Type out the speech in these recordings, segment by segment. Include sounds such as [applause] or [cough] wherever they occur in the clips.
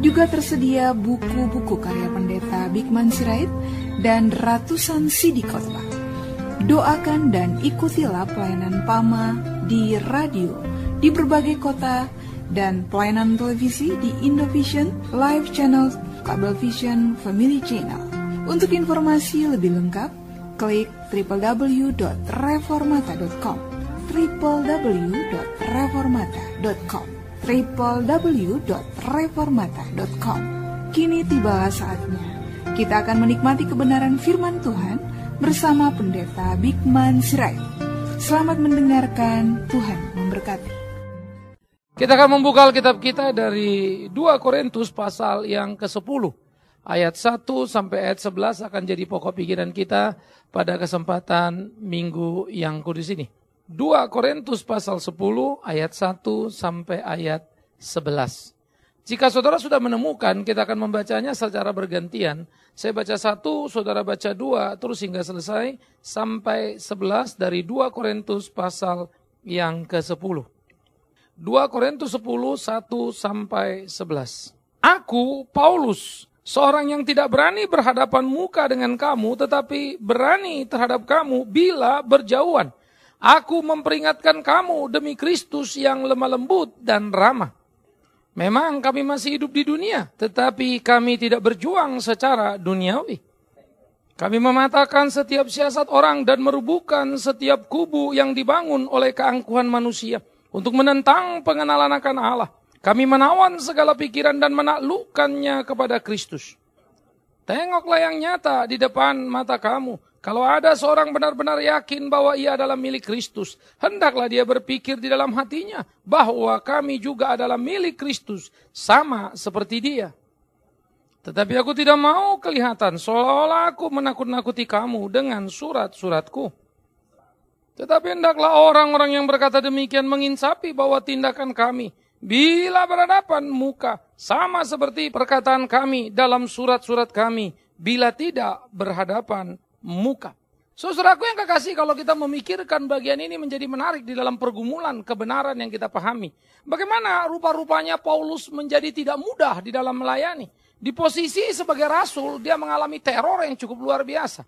juga tersedia buku-buku karya pendeta Bigman Sirait dan ratusan CD khotbah. Doakan dan ikutilah pelayanan PAMA di radio di berbagai kota dan pelayanan televisi di Indovision, Live Channel, Vision, Family Channel. Untuk informasi lebih lengkap, klik www.reformata.com www.reformata.com www.reformata.com. Kini tiba saatnya. Kita akan menikmati kebenaran firman Tuhan bersama Pendeta Bigman Sirait. Selamat mendengarkan, Tuhan memberkati. Kita akan membuka Alkitab kita dari 2 Korintus pasal yang ke-10. Ayat 1 sampai ayat 11 akan jadi pokok pikiran kita pada kesempatan minggu yang kudus ini. 2 Korintus pasal 10 ayat 1 sampai ayat 11. Jika saudara sudah menemukan, kita akan membacanya secara bergantian. Saya baca satu, saudara baca dua, terus hingga selesai sampai 11 dari 2 Korintus pasal yang ke-10. 2 Korintus 10, 1 sampai 11. Aku, Paulus, seorang yang tidak berani berhadapan muka dengan kamu, tetapi berani terhadap kamu bila berjauhan. Aku memperingatkan kamu demi Kristus yang lemah lembut dan ramah. Memang kami masih hidup di dunia, tetapi kami tidak berjuang secara duniawi. Kami mematahkan setiap siasat orang dan merubuhkan setiap kubu yang dibangun oleh keangkuhan manusia untuk menentang pengenalan akan Allah. Kami menawan segala pikiran dan menaklukkannya kepada Kristus. Tengoklah yang nyata di depan mata kamu kalau ada seorang benar-benar yakin bahwa ia adalah milik Kristus, hendaklah dia berpikir di dalam hatinya bahwa kami juga adalah milik Kristus, sama seperti dia. Tetapi aku tidak mau kelihatan seolah-olah aku menakut-nakuti kamu dengan surat-suratku. Tetapi hendaklah orang-orang yang berkata demikian menginsapi bahwa tindakan kami bila berhadapan muka sama seperti perkataan kami dalam surat-surat kami bila tidak berhadapan muka. Saudaraku yang kekasih, kalau kita memikirkan bagian ini menjadi menarik di dalam pergumulan kebenaran yang kita pahami. Bagaimana rupa-rupanya Paulus menjadi tidak mudah di dalam melayani. Di posisi sebagai rasul, dia mengalami teror yang cukup luar biasa.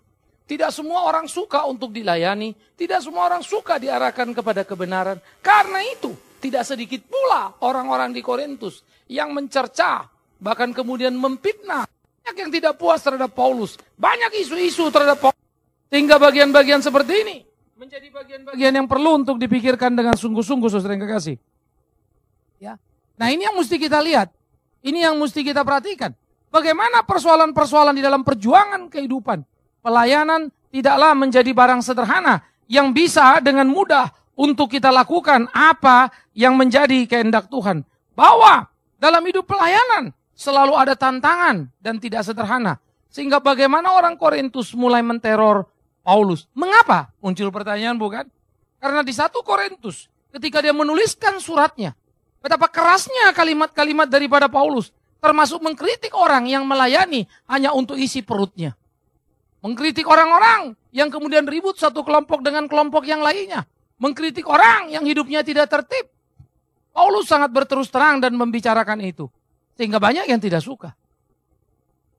Tidak semua orang suka untuk dilayani, tidak semua orang suka diarahkan kepada kebenaran. Karena itu, tidak sedikit pula orang-orang di Korintus yang mencerca, bahkan kemudian memfitnah banyak yang tidak puas terhadap Paulus. Banyak isu-isu terhadap Paulus. Sehingga bagian-bagian seperti ini menjadi bagian-bagian yang perlu untuk dipikirkan dengan sungguh-sungguh saudara yang kekasih. Ya. Nah, ini yang mesti kita lihat. Ini yang mesti kita perhatikan. Bagaimana persoalan-persoalan di dalam perjuangan kehidupan, pelayanan tidaklah menjadi barang sederhana yang bisa dengan mudah untuk kita lakukan apa yang menjadi kehendak Tuhan. Bahwa dalam hidup pelayanan selalu ada tantangan dan tidak sederhana. Sehingga bagaimana orang Korintus mulai menteror Paulus? Mengapa? Muncul pertanyaan bukan? Karena di satu Korintus ketika dia menuliskan suratnya, betapa kerasnya kalimat-kalimat daripada Paulus, termasuk mengkritik orang yang melayani hanya untuk isi perutnya. Mengkritik orang-orang yang kemudian ribut satu kelompok dengan kelompok yang lainnya. Mengkritik orang yang hidupnya tidak tertib. Paulus sangat berterus terang dan membicarakan itu. Sehingga banyak yang tidak suka.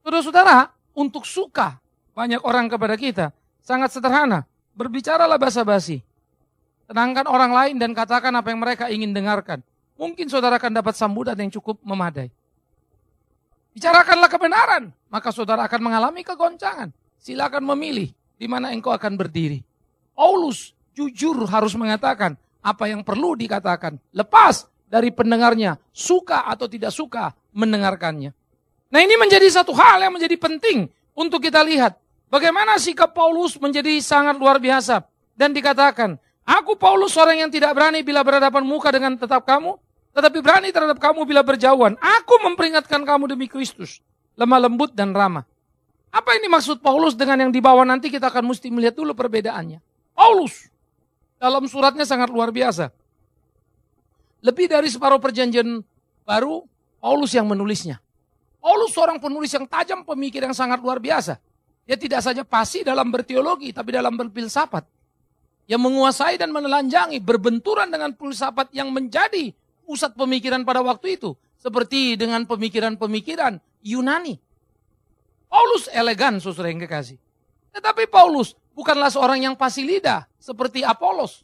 Saudara-saudara, untuk suka banyak orang kepada kita sangat sederhana. Berbicaralah basa-basi. Tenangkan orang lain dan katakan apa yang mereka ingin dengarkan. Mungkin saudara akan dapat sambutan yang cukup memadai. Bicarakanlah kebenaran, maka saudara akan mengalami kegoncangan. Silakan memilih di mana engkau akan berdiri. Paulus jujur harus mengatakan apa yang perlu dikatakan. Lepas dari pendengarnya, suka atau tidak suka mendengarkannya. Nah ini menjadi satu hal yang menjadi penting untuk kita lihat. Bagaimana sikap Paulus menjadi sangat luar biasa. Dan dikatakan, aku Paulus seorang yang tidak berani bila berhadapan muka dengan tetap kamu, tetapi berani terhadap kamu bila berjauhan. Aku memperingatkan kamu demi Kristus, lemah lembut dan ramah. Apa ini maksud Paulus dengan yang dibawa nanti kita akan mesti melihat dulu perbedaannya. Paulus dalam suratnya sangat luar biasa. Lebih dari separuh perjanjian baru, Paulus yang menulisnya. Paulus seorang penulis yang tajam, pemikir yang sangat luar biasa. Dia tidak saja pasti dalam berteologi, tapi dalam berfilsafat. Yang menguasai dan menelanjangi, berbenturan dengan filsafat yang menjadi pusat pemikiran pada waktu itu. Seperti dengan pemikiran-pemikiran Yunani. Paulus elegan, susur yang kekasih. Tetapi Paulus bukanlah seorang yang pasti lidah, seperti Apolos.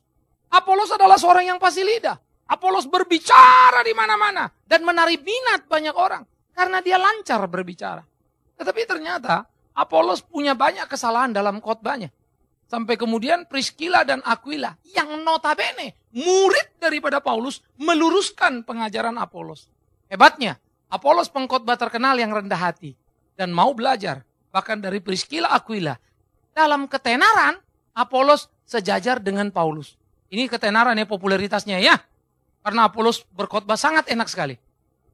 Apolos adalah seorang yang pasti lidah. Apolos berbicara di mana-mana dan menarik minat banyak orang karena dia lancar berbicara. Tetapi ternyata Apolos punya banyak kesalahan dalam khotbahnya. Sampai kemudian Priscilla dan Aquila yang notabene murid daripada Paulus meluruskan pengajaran Apolos. Hebatnya, Apolos pengkhotbah terkenal yang rendah hati dan mau belajar bahkan dari Priscilla Aquila. Dalam ketenaran Apolos sejajar dengan Paulus. Ini ketenaran ya popularitasnya ya. Karena Apolos berkhotbah sangat enak sekali.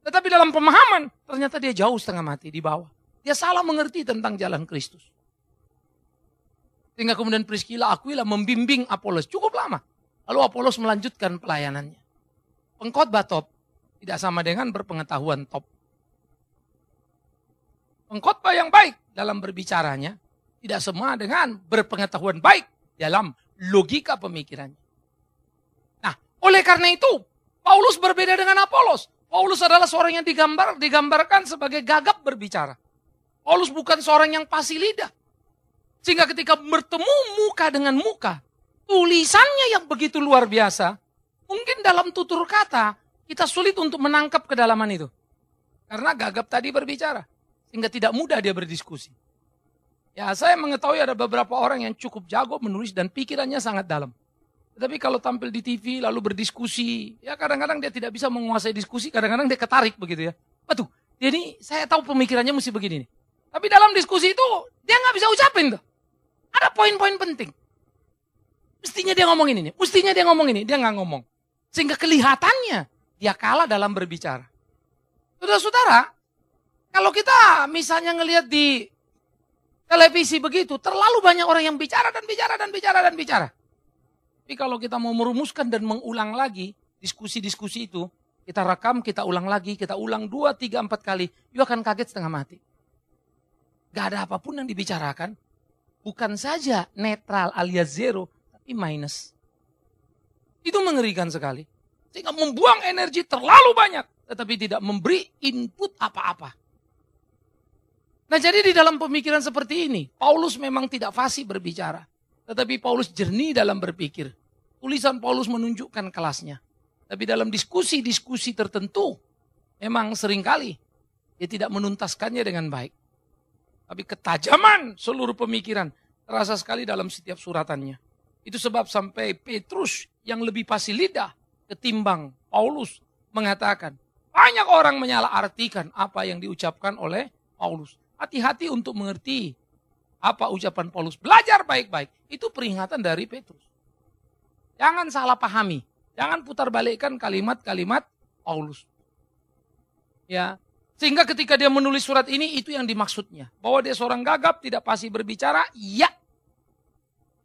Tetapi dalam pemahaman, ternyata dia jauh setengah mati di bawah. Dia salah mengerti tentang jalan Kristus. Sehingga kemudian Priscila Aquila membimbing Apolos cukup lama. Lalu Apolos melanjutkan pelayanannya. Pengkhotbah top tidak sama dengan berpengetahuan top. Pengkhotbah yang baik dalam berbicaranya tidak semua dengan berpengetahuan baik dalam logika pemikirannya. Nah, oleh karena itu Paulus berbeda dengan Apolos. Paulus adalah seorang yang digambar, digambarkan sebagai gagap berbicara. Paulus bukan seorang yang pasti lidah. Sehingga ketika bertemu muka dengan muka, tulisannya yang begitu luar biasa, mungkin dalam tutur kata kita sulit untuk menangkap kedalaman itu. Karena gagap tadi berbicara, sehingga tidak mudah dia berdiskusi. Ya, saya mengetahui ada beberapa orang yang cukup jago menulis dan pikirannya sangat dalam. Tapi kalau tampil di TV lalu berdiskusi, ya kadang-kadang dia tidak bisa menguasai diskusi, kadang-kadang dia ketarik begitu ya. Waduh, Jadi saya tahu pemikirannya mesti begini nih. Tapi dalam diskusi itu dia nggak bisa ucapin tuh. Ada poin-poin penting. Mestinya dia ngomong ini nih, mestinya dia ngomong ini, dia nggak ngomong. Sehingga kelihatannya dia kalah dalam berbicara. Saudara-saudara, kalau kita misalnya ngelihat di televisi begitu, terlalu banyak orang yang bicara dan bicara dan bicara dan bicara. Tapi kalau kita mau merumuskan dan mengulang lagi diskusi-diskusi itu, kita rekam, kita ulang lagi, kita ulang dua, tiga, empat kali, you akan kaget setengah mati. Gak ada apapun yang dibicarakan. Bukan saja netral alias zero, tapi minus. Itu mengerikan sekali. Sehingga membuang energi terlalu banyak, tetapi tidak memberi input apa-apa. Nah jadi di dalam pemikiran seperti ini, Paulus memang tidak fasih berbicara. Tetapi Paulus jernih dalam berpikir. Tulisan Paulus menunjukkan kelasnya. Tapi dalam diskusi-diskusi tertentu, memang seringkali dia tidak menuntaskannya dengan baik. Tapi ketajaman seluruh pemikiran terasa sekali dalam setiap suratannya. Itu sebab sampai Petrus yang lebih pasti lidah ketimbang Paulus mengatakan, banyak orang menyalah artikan apa yang diucapkan oleh Paulus. Hati-hati untuk mengerti apa ucapan Paulus. Belajar baik-baik. Itu peringatan dari Petrus. Jangan salah pahami. Jangan putar balikkan kalimat-kalimat Paulus. Ya, sehingga ketika dia menulis surat ini itu yang dimaksudnya. Bahwa dia seorang gagap, tidak pasti berbicara, iya.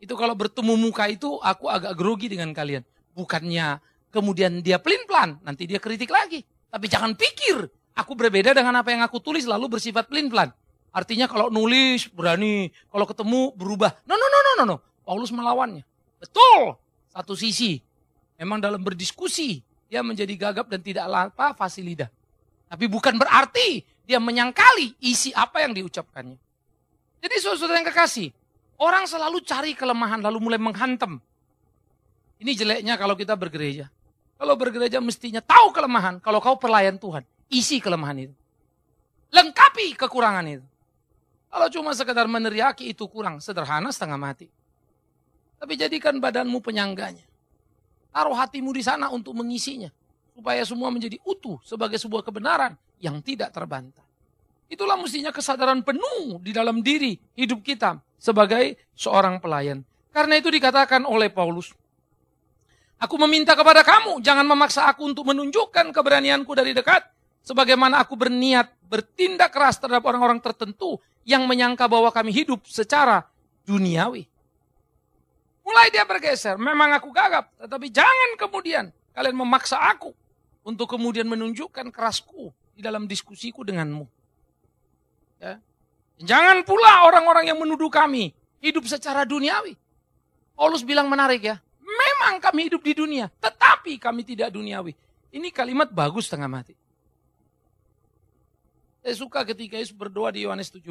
Itu kalau bertemu muka itu aku agak grogi dengan kalian. Bukannya kemudian dia pelin-pelan, nanti dia kritik lagi. Tapi jangan pikir aku berbeda dengan apa yang aku tulis lalu bersifat pelin-pelan. Artinya kalau nulis berani, kalau ketemu berubah. No, no, no, no, no, no. Paulus melawannya. Betul. Satu sisi. Memang dalam berdiskusi dia menjadi gagap dan tidak apa fasilitas. Tapi bukan berarti dia menyangkali isi apa yang diucapkannya. Jadi saudara yang kekasih, orang selalu cari kelemahan lalu mulai menghantam. Ini jeleknya kalau kita bergereja. Kalau bergereja mestinya tahu kelemahan. Kalau kau pelayan Tuhan, isi kelemahan itu. Lengkapi kekurangan itu. Kalau cuma sekedar meneriaki itu kurang, sederhana setengah mati. Tapi jadikan badanmu penyangganya. Taruh hatimu di sana untuk mengisinya. Supaya semua menjadi utuh sebagai sebuah kebenaran yang tidak terbantah. Itulah mestinya kesadaran penuh di dalam diri hidup kita sebagai seorang pelayan. Karena itu dikatakan oleh Paulus, Aku meminta kepada kamu, jangan memaksa aku untuk menunjukkan keberanianku dari dekat, sebagaimana aku berniat bertindak keras terhadap orang-orang tertentu yang menyangka bahwa kami hidup secara duniawi. Mulai dia bergeser, memang aku gagap, tetapi jangan kemudian kalian memaksa aku untuk kemudian menunjukkan kerasku di dalam diskusiku denganmu. Ya. Jangan pula orang-orang yang menuduh kami hidup secara duniawi. Paulus bilang menarik ya, memang kami hidup di dunia, tetapi kami tidak duniawi. Ini kalimat bagus tengah mati. Saya suka ketika Yesus berdoa di Yohanes 17.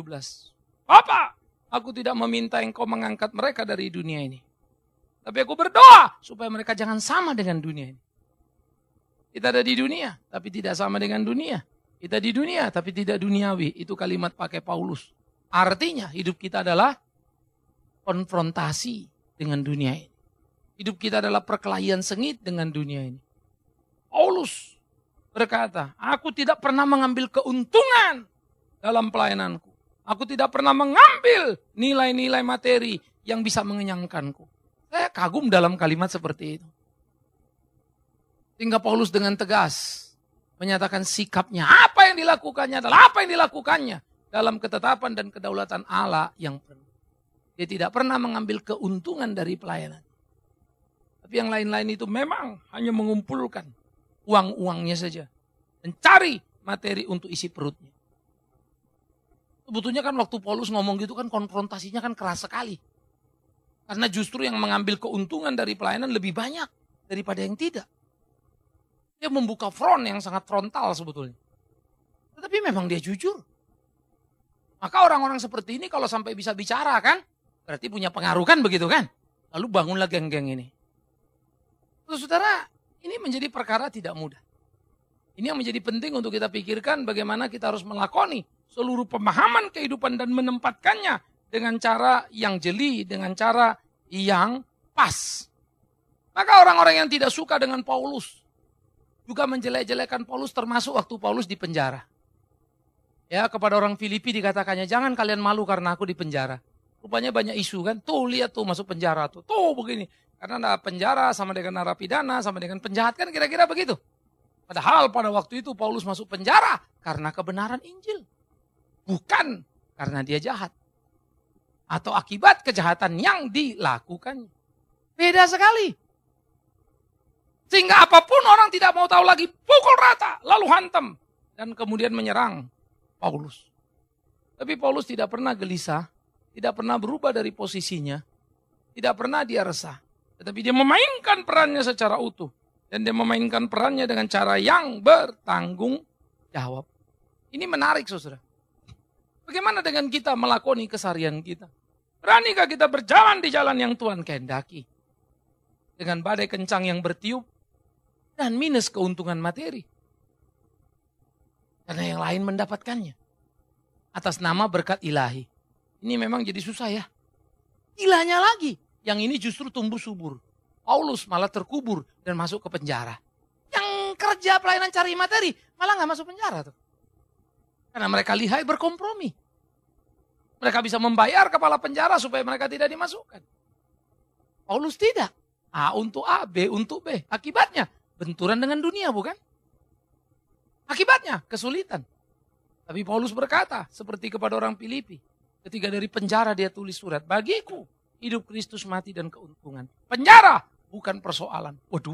Papa, aku tidak meminta engkau mengangkat mereka dari dunia ini. Tapi aku berdoa supaya mereka jangan sama dengan dunia ini. Kita ada di dunia, tapi tidak sama dengan dunia. Kita di dunia, tapi tidak duniawi. Itu kalimat pakai Paulus. Artinya hidup kita adalah konfrontasi dengan dunia ini. Hidup kita adalah perkelahian sengit dengan dunia ini. Paulus berkata, aku tidak pernah mengambil keuntungan dalam pelayananku. Aku tidak pernah mengambil nilai-nilai materi yang bisa mengenyangkanku. Saya kagum dalam kalimat seperti itu. Sehingga Paulus dengan tegas menyatakan sikapnya. Apa yang dilakukannya adalah apa yang dilakukannya dalam ketetapan dan kedaulatan Allah yang penuh. Dia tidak pernah mengambil keuntungan dari pelayanan. Tapi yang lain-lain itu memang hanya mengumpulkan uang-uangnya saja. Mencari materi untuk isi perutnya. Sebetulnya kan waktu Paulus ngomong gitu kan konfrontasinya kan keras sekali. Karena justru yang mengambil keuntungan dari pelayanan lebih banyak daripada yang tidak. Dia membuka front yang sangat frontal sebetulnya. Tetapi memang dia jujur. Maka orang-orang seperti ini kalau sampai bisa bicara kan, berarti punya pengaruh kan begitu kan? Lalu bangunlah geng-geng ini. Terus saudara, ini menjadi perkara tidak mudah. Ini yang menjadi penting untuk kita pikirkan bagaimana kita harus melakoni seluruh pemahaman kehidupan dan menempatkannya dengan cara yang jeli, dengan cara yang pas. Maka orang-orang yang tidak suka dengan Paulus juga menjelek-jelekan Paulus termasuk waktu Paulus di penjara. Ya, kepada orang Filipi dikatakannya, "Jangan kalian malu karena aku di penjara." Rupanya banyak isu kan. Tuh lihat tuh masuk penjara tuh. Tuh begini. Karena ada penjara sama dengan narapidana sama dengan penjahat kan kira-kira begitu. Padahal pada waktu itu Paulus masuk penjara karena kebenaran Injil. Bukan karena dia jahat. Atau akibat kejahatan yang dilakukan Beda sekali. Sehingga apapun orang tidak mau tahu lagi, pukul rata, lalu hantam. Dan kemudian menyerang Paulus. Tapi Paulus tidak pernah gelisah, tidak pernah berubah dari posisinya, tidak pernah dia resah. Tetapi dia memainkan perannya secara utuh. Dan dia memainkan perannya dengan cara yang bertanggung jawab. Ini menarik saudara. Bagaimana dengan kita melakoni kesarian kita? Beranikah kita berjalan di jalan yang Tuhan kehendaki? Dengan badai kencang yang bertiup dan minus keuntungan materi. Karena yang lain mendapatkannya. Atas nama berkat ilahi. Ini memang jadi susah ya. Ilahnya lagi. Yang ini justru tumbuh subur. Paulus malah terkubur dan masuk ke penjara. Yang kerja pelayanan cari materi malah nggak masuk penjara tuh. Karena mereka lihai berkompromi. Mereka bisa membayar kepala penjara supaya mereka tidak dimasukkan. Paulus tidak. A untuk A, B untuk B. Akibatnya benturan dengan dunia bukan? Akibatnya kesulitan. Tapi Paulus berkata seperti kepada orang Filipi. Ketika dari penjara dia tulis surat. Bagiku Hidup Kristus mati dan keuntungan. Penjara bukan persoalan. Waduh.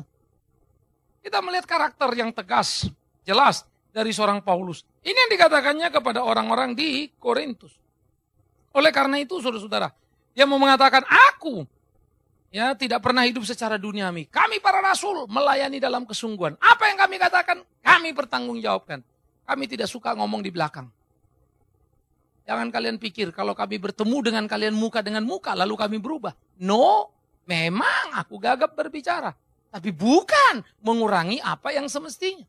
Kita melihat karakter yang tegas, jelas dari seorang Paulus. Ini yang dikatakannya kepada orang-orang di Korintus. Oleh karena itu saudara-saudara, dia mau mengatakan aku ya tidak pernah hidup secara duniawi. Kami para rasul melayani dalam kesungguhan. Apa yang kami katakan, kami bertanggung jawabkan. Kami tidak suka ngomong di belakang. Jangan kalian pikir kalau kami bertemu dengan kalian muka dengan muka lalu kami berubah. No, memang aku gagap berbicara. Tapi bukan mengurangi apa yang semestinya.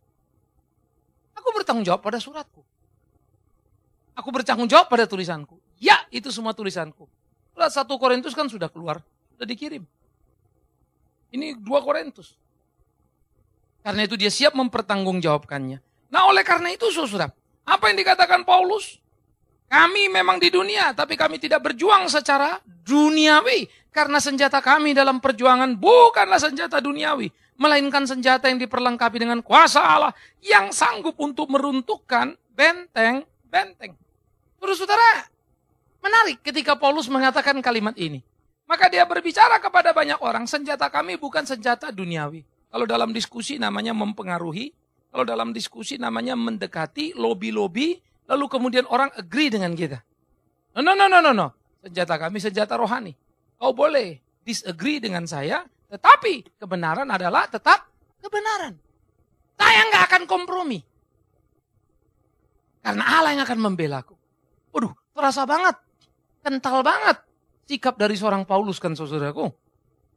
Aku bertanggung jawab pada suratku. Aku bertanggung jawab pada tulisanku. Ya, itu semua tulisanku. Surat satu Korintus kan sudah keluar, sudah dikirim. Ini dua Korintus. Karena itu dia siap mempertanggungjawabkannya. Nah oleh karena itu saudara, apa yang dikatakan Paulus? Kami memang di dunia, tapi kami tidak berjuang secara duniawi. Karena senjata kami dalam perjuangan bukanlah senjata duniawi. Melainkan senjata yang diperlengkapi dengan kuasa Allah yang sanggup untuk meruntuhkan benteng-benteng. Terus saudara, menarik ketika Paulus mengatakan kalimat ini. Maka dia berbicara kepada banyak orang, senjata kami bukan senjata duniawi. Kalau dalam diskusi namanya mempengaruhi, kalau dalam diskusi namanya mendekati, lobi-lobi, Lalu kemudian orang agree dengan kita. No, no, no, no, no, no. Senjata kami senjata rohani. Kau boleh disagree dengan saya, tetapi kebenaran adalah tetap kebenaran. Saya nggak akan kompromi. Karena Allah yang akan membela aku. Waduh, terasa banget. Kental banget sikap dari seorang Paulus kan saudaraku.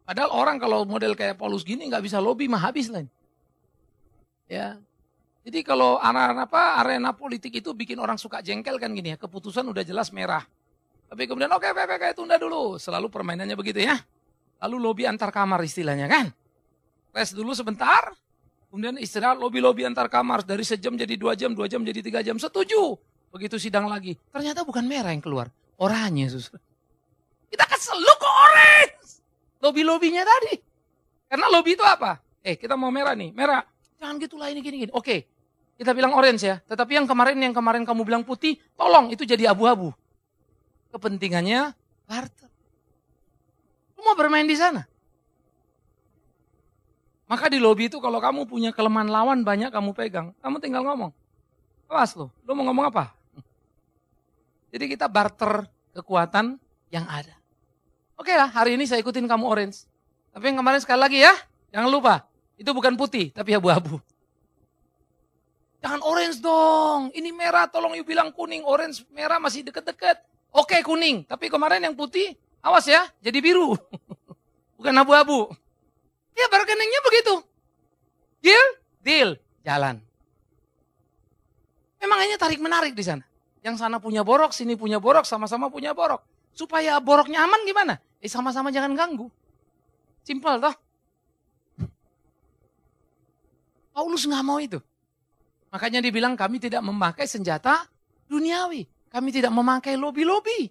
Padahal orang kalau model kayak Paulus gini nggak bisa lobby mah habis lain. Ya, jadi kalau arena apa arena politik itu bikin orang suka jengkel kan gini ya. Keputusan udah jelas merah. Tapi kemudian oke okay, oke tunda dulu. Selalu permainannya begitu ya. Lalu lobby antar kamar istilahnya kan. Rest dulu sebentar. Kemudian istirahat lobby-lobby antar kamar dari sejam jadi dua jam, dua jam jadi tiga jam. Setuju. Begitu sidang lagi. Ternyata bukan merah yang keluar. Oranye susah, Kita kesel lu kok orange. Lobby-lobbynya tadi. Karena lobby itu apa? Eh kita mau merah nih. Merah Jangan gitulah ini gini gini. Oke, kita bilang orange ya. Tetapi yang kemarin yang kemarin kamu bilang putih, tolong itu jadi abu-abu. Kepentingannya barter. Lu mau bermain di sana. Maka di lobby itu kalau kamu punya kelemahan lawan banyak kamu pegang, kamu tinggal ngomong. Awas lo, lo mau ngomong apa? Jadi kita barter kekuatan yang ada. Oke okay lah, hari ini saya ikutin kamu orange. Tapi yang kemarin sekali lagi ya, jangan lupa itu bukan putih, tapi abu-abu. Jangan orange dong. Ini merah, tolong yuk bilang kuning. Orange, merah masih deket-deket. Oke kuning, tapi kemarin yang putih, awas ya, jadi biru. [laughs] bukan abu-abu. Ya bargainingnya begitu. Deal, deal, jalan. Memang hanya tarik-menarik di sana. Yang sana punya borok, sini punya borok, sama-sama punya borok. Supaya boroknya aman gimana? Eh sama-sama jangan ganggu. Simpel toh. Paulus nggak mau itu. Makanya dibilang kami tidak memakai senjata duniawi. Kami tidak memakai lobi-lobi.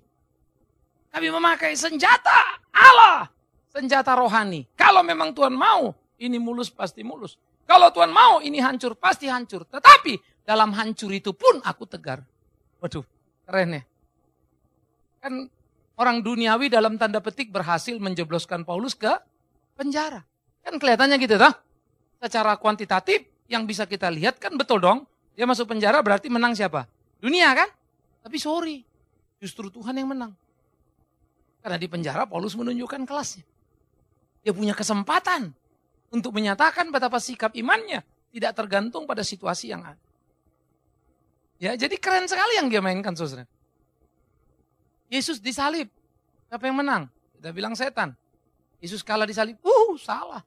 Kami memakai senjata Allah. Senjata rohani. Kalau memang Tuhan mau, ini mulus pasti mulus. Kalau Tuhan mau, ini hancur pasti hancur. Tetapi dalam hancur itu pun aku tegar. Waduh, keren ya. Kan orang duniawi dalam tanda petik berhasil menjebloskan Paulus ke penjara. Kan kelihatannya gitu, toh? secara kuantitatif yang bisa kita lihat kan betul dong. Dia masuk penjara berarti menang siapa? Dunia kan? Tapi sorry, justru Tuhan yang menang. Karena di penjara Paulus menunjukkan kelasnya. Dia punya kesempatan untuk menyatakan betapa sikap imannya tidak tergantung pada situasi yang ada. Ya, jadi keren sekali yang dia mainkan saudara. Yesus disalib. Siapa yang menang? Kita bilang setan. Yesus kalah disalib. Uh, salah.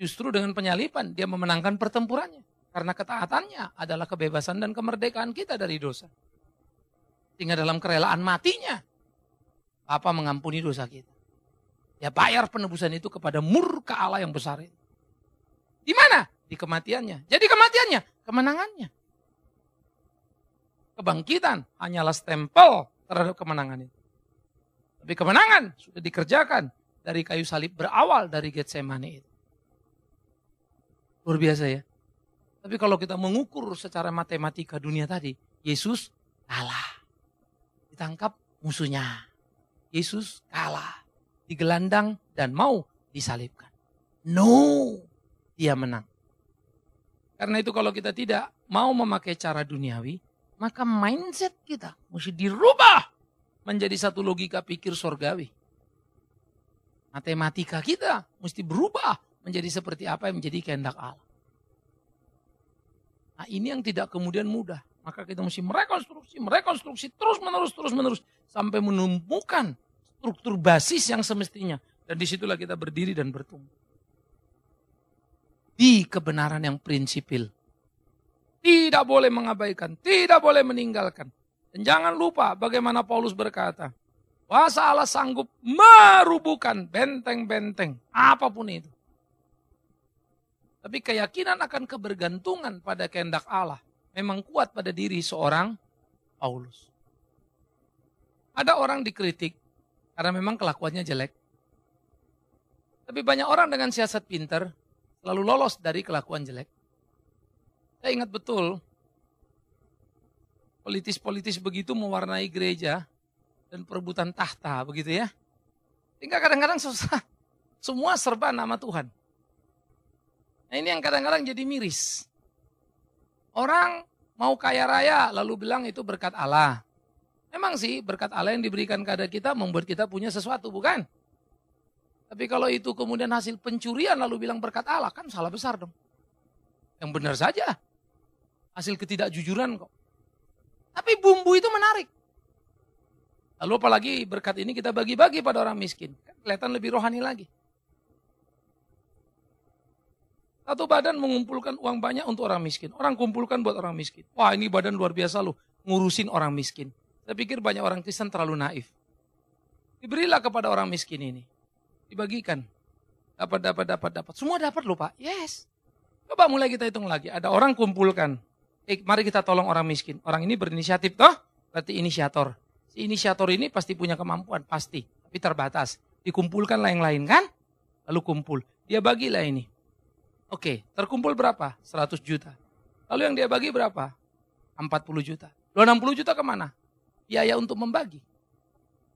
Justru dengan penyalipan dia memenangkan pertempurannya. Karena ketaatannya adalah kebebasan dan kemerdekaan kita dari dosa. Tinggal dalam kerelaan matinya. Bapak mengampuni dosa kita. Ya bayar penebusan itu kepada murka Allah yang besar itu. Di mana? Di kematiannya. Jadi kematiannya, kemenangannya. Kebangkitan hanyalah stempel terhadap kemenangan itu. Tapi kemenangan sudah dikerjakan dari kayu salib berawal dari Getsemani itu. Luar biasa ya. Tapi kalau kita mengukur secara matematika dunia tadi, Yesus kalah. Ditangkap musuhnya. Yesus kalah. Digelandang dan mau disalibkan. No, dia menang. Karena itu kalau kita tidak mau memakai cara duniawi, maka mindset kita mesti dirubah menjadi satu logika pikir sorgawi. Matematika kita mesti berubah menjadi seperti apa yang menjadi kehendak Allah. Nah ini yang tidak kemudian mudah. Maka kita mesti merekonstruksi, merekonstruksi terus menerus, terus menerus. Sampai menemukan struktur basis yang semestinya. Dan disitulah kita berdiri dan bertumbuh. Di kebenaran yang prinsipil. Tidak boleh mengabaikan, tidak boleh meninggalkan. Dan jangan lupa bagaimana Paulus berkata, Bahasa Allah sanggup merubuhkan benteng-benteng, apapun itu. Tapi keyakinan akan kebergantungan pada kehendak Allah memang kuat pada diri seorang Paulus. Ada orang dikritik karena memang kelakuannya jelek. Tapi banyak orang dengan siasat pinter selalu lolos dari kelakuan jelek. Saya ingat betul politis-politis begitu mewarnai gereja dan perebutan tahta begitu ya. Sehingga kadang-kadang susah. Semua serba nama Tuhan. Nah ini yang kadang-kadang jadi miris. Orang mau kaya raya lalu bilang itu berkat Allah. Memang sih berkat Allah yang diberikan kepada kita membuat kita punya sesuatu bukan? Tapi kalau itu kemudian hasil pencurian lalu bilang berkat Allah kan salah besar dong. Yang benar saja. Hasil ketidakjujuran kok. Tapi bumbu itu menarik. Lalu apalagi berkat ini kita bagi-bagi pada orang miskin. Kan kelihatan lebih rohani lagi. Satu badan mengumpulkan uang banyak untuk orang miskin. Orang kumpulkan buat orang miskin. Wah ini badan luar biasa loh, ngurusin orang miskin. Saya pikir banyak orang Kristen terlalu naif. Diberilah kepada orang miskin ini. Dibagikan. Dapat, dapat, dapat, dapat. Semua dapat loh Pak. Yes. Coba mulai kita hitung lagi. Ada orang kumpulkan. Eh, mari kita tolong orang miskin. Orang ini berinisiatif toh. Berarti inisiator. Si inisiator ini pasti punya kemampuan. Pasti. Tapi terbatas. Dikumpulkanlah yang lain kan. Lalu kumpul. Dia bagilah ini Oke, terkumpul berapa? 100 juta. Lalu yang dia bagi berapa? 40 juta. Lo 60 juta kemana? Biaya ya untuk membagi.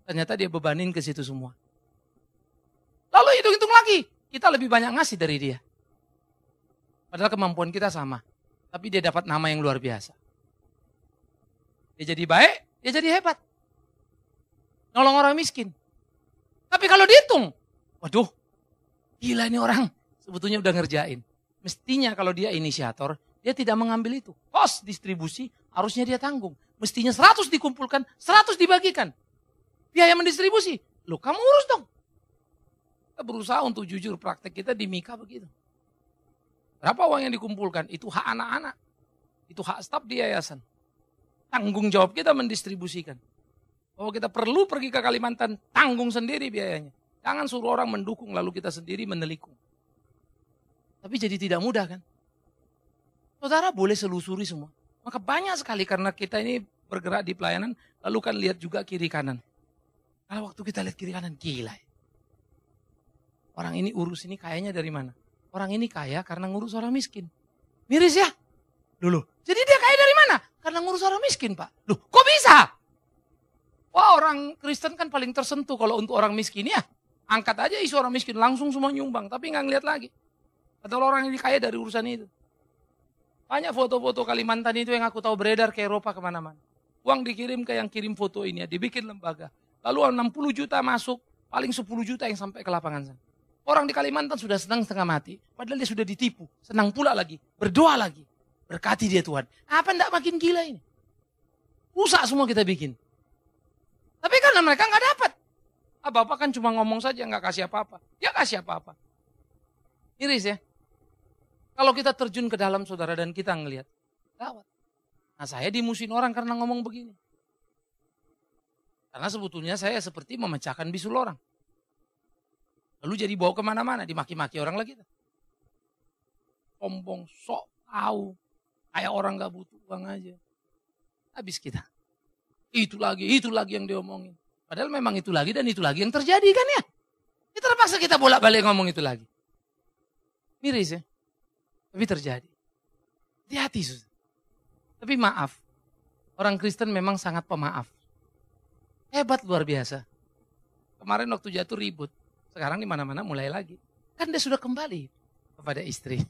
Ternyata dia bebanin ke situ semua. Lalu hitung-hitung lagi, kita lebih banyak ngasih dari dia. Padahal kemampuan kita sama. Tapi dia dapat nama yang luar biasa. Dia jadi baik, dia jadi hebat. Nolong orang miskin. Tapi kalau dihitung, waduh, gila ini orang. Sebetulnya udah ngerjain. Mestinya kalau dia inisiator, dia tidak mengambil itu. Kos distribusi harusnya dia tanggung. Mestinya 100 dikumpulkan, 100 dibagikan. Biaya mendistribusi. Loh kamu urus dong. Kita berusaha untuk jujur praktek kita di Mika begitu. Berapa uang yang dikumpulkan? Itu hak anak-anak. Itu hak staf di yayasan. Tanggung jawab kita mendistribusikan. Bahwa oh, kita perlu pergi ke Kalimantan, tanggung sendiri biayanya. Jangan suruh orang mendukung lalu kita sendiri menelikung. Tapi jadi tidak mudah kan? Saudara boleh selusuri semua. Maka banyak sekali karena kita ini bergerak di pelayanan, lalu kan lihat juga kiri kanan. Kalau waktu kita lihat kiri kanan, gila. Ya. Orang ini urus ini kayaknya dari mana? Orang ini kaya karena ngurus orang miskin. Miris ya? Dulu. Jadi dia kaya dari mana? Karena ngurus orang miskin, Pak. Loh, kok bisa? Wah, orang Kristen kan paling tersentuh kalau untuk orang miskin ya. Angkat aja isu orang miskin, langsung semua nyumbang. Tapi nggak ngeliat lagi. Padahal orang ini kaya dari urusan itu. Banyak foto-foto Kalimantan itu yang aku tahu beredar ke Eropa kemana-mana. Uang dikirim ke yang kirim foto ini, ya, dibikin lembaga. Lalu 60 juta masuk, paling 10 juta yang sampai ke lapangan sana. Orang di Kalimantan sudah senang setengah mati, padahal dia sudah ditipu. Senang pula lagi, berdoa lagi. Berkati dia Tuhan. Apa ndak makin gila ini? Rusak semua kita bikin. Tapi karena mereka nggak dapat. Ah, bapak kan cuma ngomong saja, nggak kasih apa-apa. Dia kasih apa-apa. Iris ya. Kalau kita terjun ke dalam saudara dan kita ngelihat, gawat. Nah saya dimusin orang karena ngomong begini. Karena sebetulnya saya seperti memecahkan bisul orang. Lalu jadi bawa kemana-mana, dimaki-maki orang lagi. Sombong, sok, tahu. Kayak orang gak butuh uang aja. Habis kita. Itu lagi, itu lagi yang diomongin. Padahal memang itu lagi dan itu lagi yang terjadi kan ya. Kita terpaksa kita bolak-balik ngomong itu lagi. Miris ya. Tapi terjadi. Di hati susah. Tapi maaf. Orang Kristen memang sangat pemaaf. Hebat luar biasa. Kemarin waktu jatuh ribut. Sekarang di mana-mana mulai lagi. Kan dia sudah kembali kepada istri.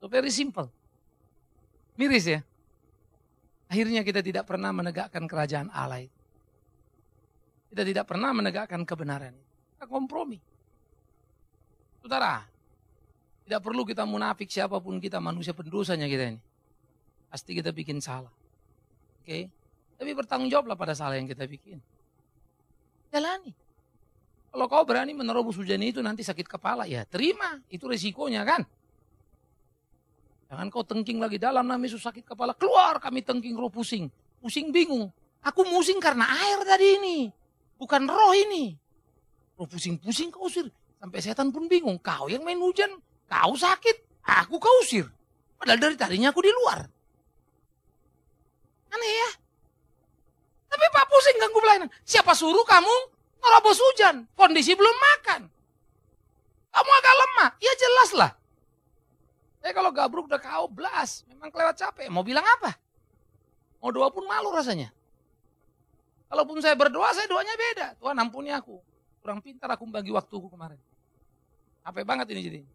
So [laughs] very simple. Miris ya. Akhirnya kita tidak pernah menegakkan kerajaan Allah Kita tidak pernah menegakkan kebenaran. Kita kompromi. Saudara, tidak perlu kita munafik siapapun kita, manusia pendosanya kita ini. Pasti kita bikin salah. Oke? Okay? Tapi bertanggung jawablah pada salah yang kita bikin. Jalani. Kalau kau berani menerobos hujan itu nanti sakit kepala, ya terima. Itu resikonya kan. Jangan kau tengking lagi dalam nama Yesus sakit kepala. Keluar kami tengking roh pusing. Pusing bingung. Aku musing karena air tadi ini. Bukan roh ini. Roh pusing-pusing kau usir. Sampai setan pun bingung. Kau yang main hujan Kau sakit, aku kau usir. Padahal dari tadinya aku di luar. Aneh ya. Tapi Pak pusing ganggu pelayanan. Siapa suruh kamu nerobos hujan? Kondisi belum makan. Kamu agak lemah. Ya jelas lah. Eh kalau gabruk udah kau belas. Memang kelewat capek. Mau bilang apa? Mau doa pun malu rasanya. Kalaupun saya berdoa, saya doanya beda. Tuhan ampuni aku. Kurang pintar aku membagi waktuku kemarin. Capek banget ini jadinya.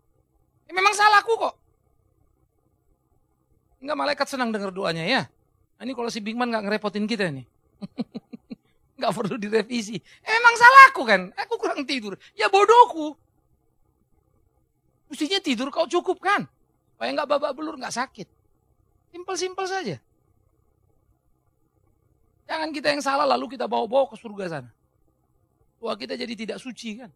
Ya memang salahku kok. Enggak malaikat senang dengar doanya ya. Nah, ini kalau si Bingman nggak ngerepotin kita nih. [laughs] nggak perlu direvisi. Emang salahku kan? Aku kurang tidur. Ya bodohku. Mestinya tidur kau cukup kan? Supaya nggak babak belur, nggak sakit. Simpel-simpel saja. Jangan kita yang salah lalu kita bawa-bawa ke surga sana. Tua kita jadi tidak suci kan?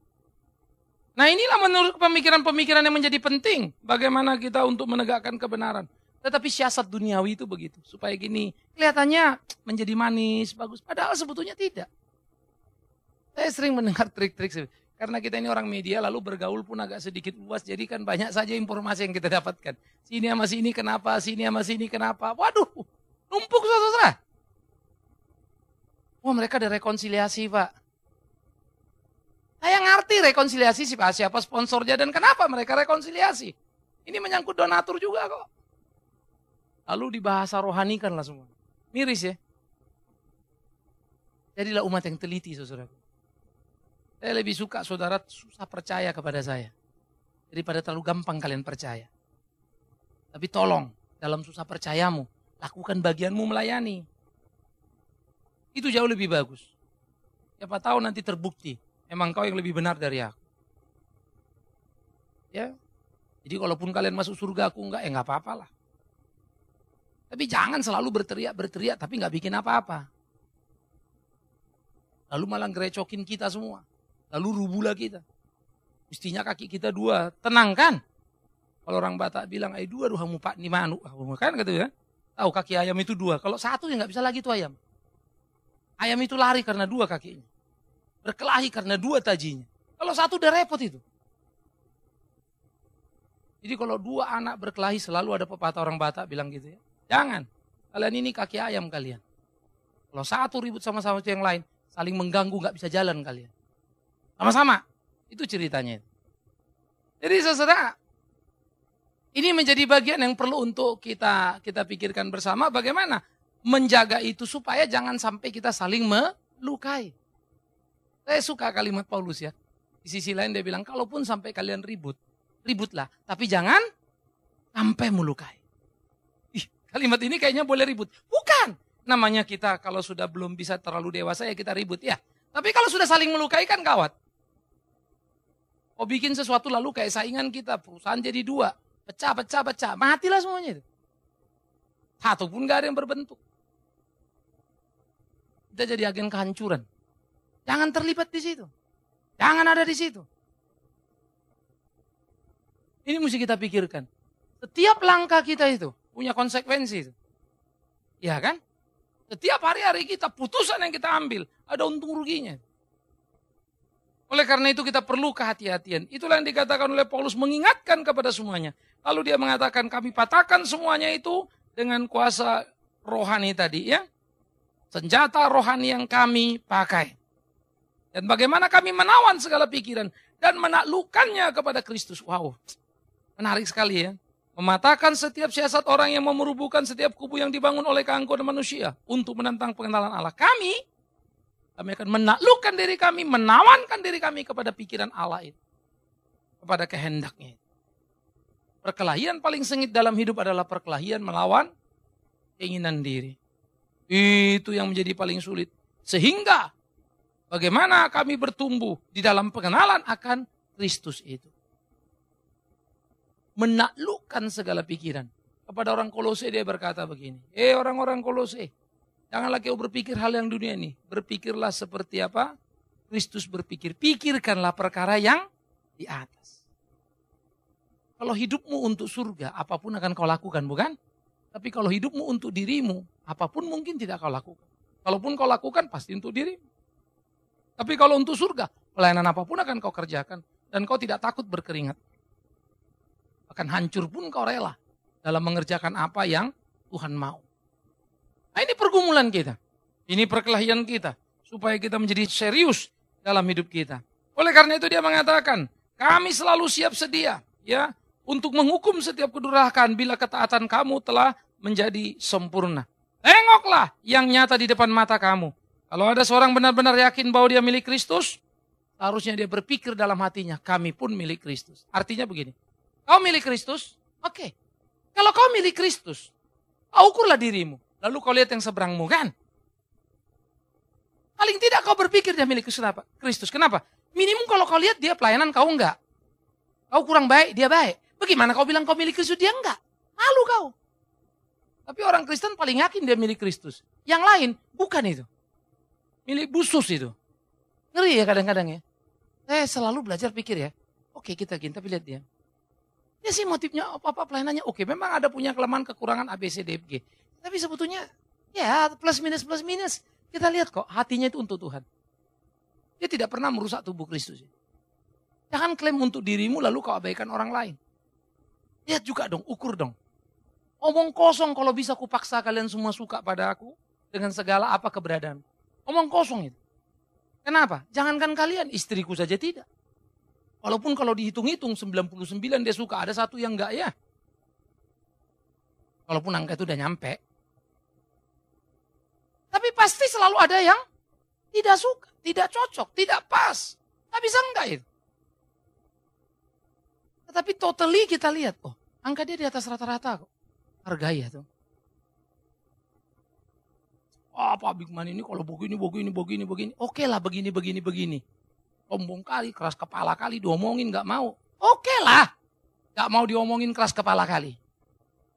Nah inilah menurut pemikiran-pemikiran yang menjadi penting. Bagaimana kita untuk menegakkan kebenaran. Tetapi siasat duniawi itu begitu. Supaya gini, kelihatannya menjadi manis, bagus. Padahal sebetulnya tidak. Saya sering mendengar trik-trik. Karena kita ini orang media lalu bergaul pun agak sedikit luas. Jadi kan banyak saja informasi yang kita dapatkan. Sini sama sini kenapa, sini sama sini kenapa. Waduh, numpuk saudara. Wah mereka ada rekonsiliasi pak yang ngerti rekonsiliasi siapa sponsornya dan kenapa mereka rekonsiliasi. Ini menyangkut donatur juga kok. Lalu dibahas dibahasa kan lah semua. Miris ya. Jadilah umat yang teliti saudara. Saya lebih suka saudara susah percaya kepada saya. Daripada terlalu gampang kalian percaya. Tapi tolong dalam susah percayamu. Lakukan bagianmu melayani. Itu jauh lebih bagus. Siapa tahu nanti terbukti Emang kau yang lebih benar dari aku. Ya. Jadi kalaupun kalian masuk surga aku enggak, ya enggak apa-apalah. Tapi jangan selalu berteriak-berteriak tapi enggak bikin apa-apa. Lalu malah gerecokin kita semua. Lalu rubuhlah kita. Mestinya kaki kita dua. Tenang kan? Kalau orang Batak bilang, ay dua duhamu pak ni manu. Kan gitu ya. Tahu kaki ayam itu dua. Kalau satu ya nggak bisa lagi tuh ayam. Ayam itu lari karena dua kakinya berkelahi karena dua tajinya. Kalau satu udah repot itu. Jadi kalau dua anak berkelahi selalu ada pepatah orang Batak bilang gitu ya. Jangan. Kalian ini kaki ayam kalian. Kalau satu ribut sama-sama yang lain, saling mengganggu nggak bisa jalan kalian. Sama-sama. Itu ceritanya. Jadi saudara, ini menjadi bagian yang perlu untuk kita kita pikirkan bersama bagaimana menjaga itu supaya jangan sampai kita saling melukai. Saya suka kalimat Paulus ya. Di sisi lain dia bilang, kalaupun sampai kalian ribut, ributlah. Tapi jangan sampai melukai. Ih, kalimat ini kayaknya boleh ribut. Bukan. Namanya kita kalau sudah belum bisa terlalu dewasa ya kita ribut ya. Tapi kalau sudah saling melukai kan kawat. Oh bikin sesuatu lalu kayak saingan kita, perusahaan jadi dua. Pecah, pecah, pecah. Matilah semuanya itu. Satu pun gak ada yang berbentuk. Kita jadi agen kehancuran. Jangan terlibat di situ. Jangan ada di situ. Ini mesti kita pikirkan. Setiap langkah kita itu punya konsekuensi. Itu. Ya kan? Setiap hari-hari kita, putusan yang kita ambil, ada untung ruginya. Oleh karena itu kita perlu kehati-hatian. Itulah yang dikatakan oleh Paulus mengingatkan kepada semuanya. Lalu dia mengatakan kami patahkan semuanya itu dengan kuasa rohani tadi ya. Senjata rohani yang kami pakai. Dan bagaimana kami menawan segala pikiran dan menaklukkannya kepada Kristus. Wow, menarik sekali ya. Mematahkan setiap siasat orang yang memerubuhkan setiap kubu yang dibangun oleh keangkuhan manusia untuk menentang pengenalan Allah. Kami, kami akan menaklukkan diri kami, menawankan diri kami kepada pikiran Allah itu. Kepada kehendaknya Perkelahian paling sengit dalam hidup adalah perkelahian melawan keinginan diri. Itu yang menjadi paling sulit. Sehingga Bagaimana kami bertumbuh di dalam pengenalan akan Kristus itu. Menaklukkan segala pikiran. Kepada orang Kolose dia berkata begini, Eh orang-orang Kolose, janganlah kau berpikir hal yang dunia ini. Berpikirlah seperti apa? Kristus berpikir. Pikirkanlah perkara yang di atas. Kalau hidupmu untuk surga, apapun akan kau lakukan, bukan? Tapi kalau hidupmu untuk dirimu, apapun mungkin tidak kau lakukan. Kalaupun kau lakukan, pasti untuk dirimu. Tapi kalau untuk surga, pelayanan apapun akan kau kerjakan dan kau tidak takut berkeringat. Akan hancur pun kau rela dalam mengerjakan apa yang Tuhan mau. Nah, ini pergumulan kita. Ini perkelahian kita supaya kita menjadi serius dalam hidup kita. Oleh karena itu dia mengatakan, kami selalu siap sedia ya untuk menghukum setiap kedurhakan bila ketaatan kamu telah menjadi sempurna. Tengoklah yang nyata di depan mata kamu kalau ada seorang benar-benar yakin bahwa dia milik Kristus, harusnya dia berpikir dalam hatinya, kami pun milik Kristus. Artinya begini, kau milik Kristus, oke. Okay. Kalau kau milik Kristus, kau ukurlah dirimu. Lalu kau lihat yang seberangmu, kan? Paling tidak kau berpikir dia milik Kristus Kenapa? Kristus, kenapa? Minimum kalau kau lihat dia pelayanan kau enggak. Kau kurang baik, dia baik. Bagaimana kau bilang kau milik Kristus, dia enggak? Malu kau. Tapi orang Kristen paling yakin dia milik Kristus. Yang lain, bukan itu milik busus itu. Ngeri ya kadang-kadang ya. Saya selalu belajar pikir ya. Oke kita gini tapi lihat dia. Ya. ya sih motifnya apa-apa pelayanannya. Oke memang ada punya kelemahan kekurangan A B C D G. Tapi sebetulnya ya plus minus plus minus. Kita lihat kok hatinya itu untuk Tuhan. Dia tidak pernah merusak tubuh Kristus. Ya. Jangan klaim untuk dirimu lalu kau abaikan orang lain. Lihat juga dong, ukur dong. Omong kosong kalau bisa kupaksa kalian semua suka pada aku dengan segala apa keberadaan. Omong kosong itu. Kenapa? Jangankan kalian, istriku saja tidak. Walaupun kalau dihitung-hitung 99 dia suka, ada satu yang enggak ya. Walaupun angka itu udah nyampe. Tapi pasti selalu ada yang tidak suka, tidak cocok, tidak pas. Tak bisa enggak itu. Tetapi totally kita lihat, oh angka dia di atas rata-rata kok. Hargai ya tuh. Oh, apa Big Man ini kalau begini, begini, begini, begini. Oke lah begini, begini, begini. Sombong kali, keras kepala kali, diomongin gak mau. Oke lah. gak mau diomongin keras kepala kali.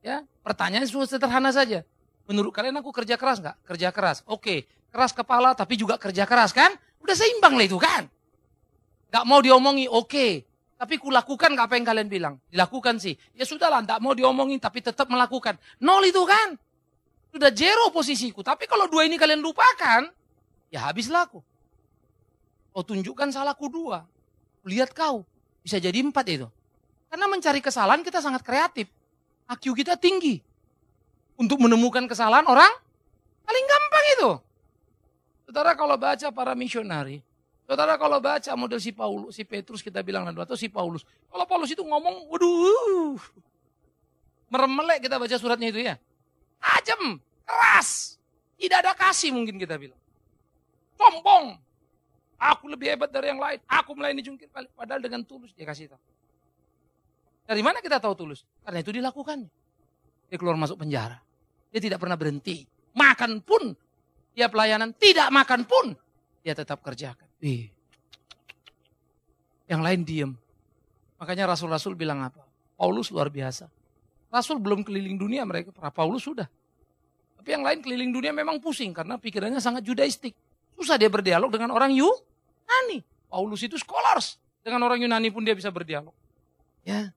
Ya, pertanyaan sudah sederhana saja. Menurut kalian aku kerja keras gak? Kerja keras. Oke, keras kepala tapi juga kerja keras kan? Udah seimbang lah itu kan? Gak mau diomongi, oke. Tapi kulakukan gak apa yang kalian bilang? Dilakukan sih. Ya sudah lah, gak mau diomongin tapi tetap melakukan. Nol itu kan? sudah zero posisiku. Tapi kalau dua ini kalian lupakan, ya habislah aku. Kau tunjukkan salahku dua. Lihat kau, bisa jadi empat itu. Karena mencari kesalahan kita sangat kreatif. IQ kita tinggi. Untuk menemukan kesalahan orang, paling gampang itu. Saudara kalau baca para misionari, saudara kalau baca model si Paulus, si Petrus kita bilang, atau si Paulus. Kalau Paulus itu ngomong, waduh, meremelek kita baca suratnya itu ya. ajem Keras. Tidak ada kasih mungkin kita bilang. Sombong. Aku lebih hebat dari yang lain. Aku melayani jungkir balik. Padahal dengan tulus dia kasih tahu. Dari mana kita tahu tulus? Karena itu dilakukan, Dia keluar masuk penjara. Dia tidak pernah berhenti. Makan pun dia pelayanan. Tidak makan pun dia tetap kerjakan. Wih. Yang lain diem. Makanya Rasul-Rasul bilang apa? Paulus luar biasa. Rasul belum keliling dunia mereka. Paulus sudah. Tapi yang lain keliling dunia memang pusing karena pikirannya sangat judaistik. Susah dia berdialog dengan orang Yunani. Paulus itu scholars. Dengan orang Yunani pun dia bisa berdialog. Ya.